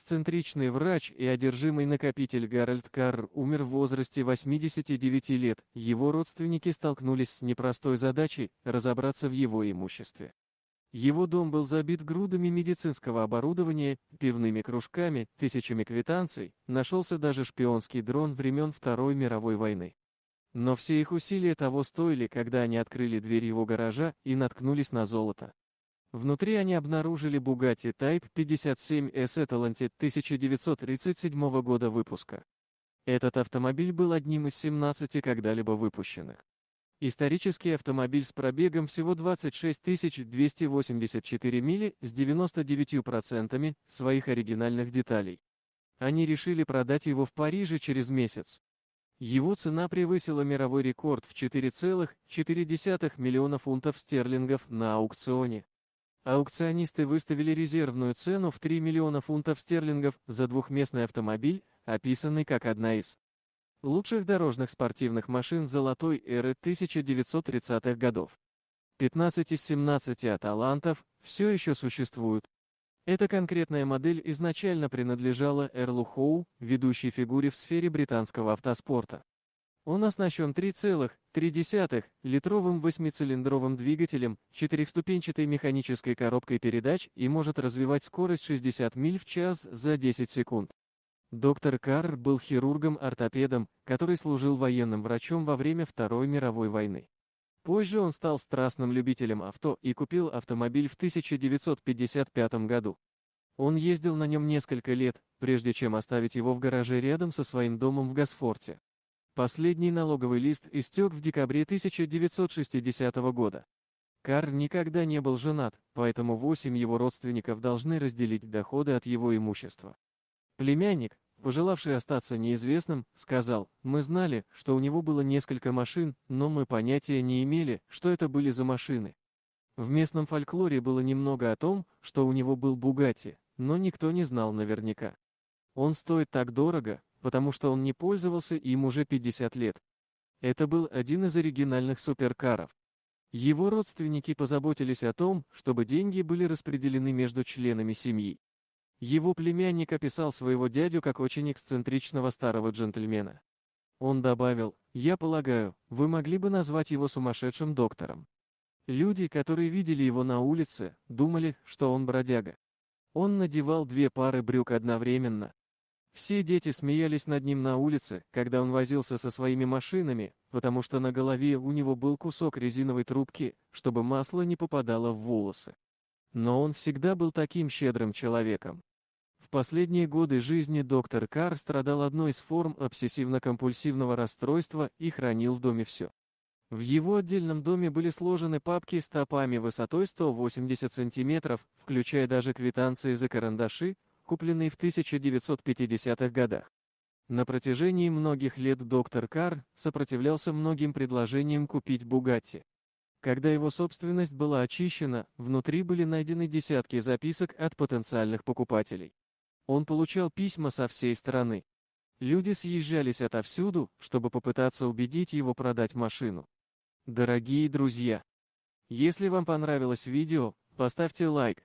Эксцентричный врач и одержимый накопитель Гарольд Карр умер в возрасте 89 лет, его родственники столкнулись с непростой задачей разобраться в его имуществе. Его дом был забит грудами медицинского оборудования, пивными кружками, тысячами квитанций, нашелся даже шпионский дрон времен Второй мировой войны. Но все их усилия того стоили, когда они открыли дверь его гаража и наткнулись на золото. Внутри они обнаружили Bugatti Type 57 S Atalanti 1937 года выпуска. Этот автомобиль был одним из 17 когда-либо выпущенных. Исторический автомобиль с пробегом всего 26 284 мили с 99% своих оригинальных деталей. Они решили продать его в Париже через месяц. Его цена превысила мировой рекорд в 4,4 миллиона фунтов стерлингов на аукционе. Аукционисты выставили резервную цену в 3 миллиона фунтов стерлингов за двухместный автомобиль, описанный как одна из лучших дорожных спортивных машин золотой эры 1930-х годов. 15 из 17 аталантов все еще существуют. Эта конкретная модель изначально принадлежала Эрлу Хоу, ведущей фигуре в сфере британского автоспорта. Он оснащен 3,3 литровым восьмицилиндровым двигателем, четырехступенчатой механической коробкой передач и может развивать скорость 60 миль в час за 10 секунд. Доктор Карр был хирургом-ортопедом, который служил военным врачом во время Второй мировой войны. Позже он стал страстным любителем авто и купил автомобиль в 1955 году. Он ездил на нем несколько лет, прежде чем оставить его в гараже рядом со своим домом в Гасфорте. Последний налоговый лист истек в декабре 1960 года. Карр никогда не был женат, поэтому восемь его родственников должны разделить доходы от его имущества. Племянник, пожелавший остаться неизвестным, сказал, «Мы знали, что у него было несколько машин, но мы понятия не имели, что это были за машины». В местном фольклоре было немного о том, что у него был Бугати, но никто не знал наверняка. Он стоит так дорого, потому что он не пользовался им уже 50 лет. Это был один из оригинальных суперкаров. Его родственники позаботились о том, чтобы деньги были распределены между членами семьи. Его племянник описал своего дядю как очень эксцентричного старого джентльмена. Он добавил, «Я полагаю, вы могли бы назвать его сумасшедшим доктором». Люди, которые видели его на улице, думали, что он бродяга. Он надевал две пары брюк одновременно, все дети смеялись над ним на улице, когда он возился со своими машинами, потому что на голове у него был кусок резиновой трубки, чтобы масло не попадало в волосы. Но он всегда был таким щедрым человеком. В последние годы жизни доктор Карр страдал одной из форм обсессивно-компульсивного расстройства и хранил в доме все. В его отдельном доме были сложены папки с топами высотой 180 сантиметров, включая даже квитанции за карандаши, купленный в 1950-х годах. На протяжении многих лет доктор Кар сопротивлялся многим предложениям купить Бугатти. Когда его собственность была очищена, внутри были найдены десятки записок от потенциальных покупателей. Он получал письма со всей страны. Люди съезжались отовсюду, чтобы попытаться убедить его продать машину. Дорогие друзья! Если вам понравилось видео, поставьте лайк,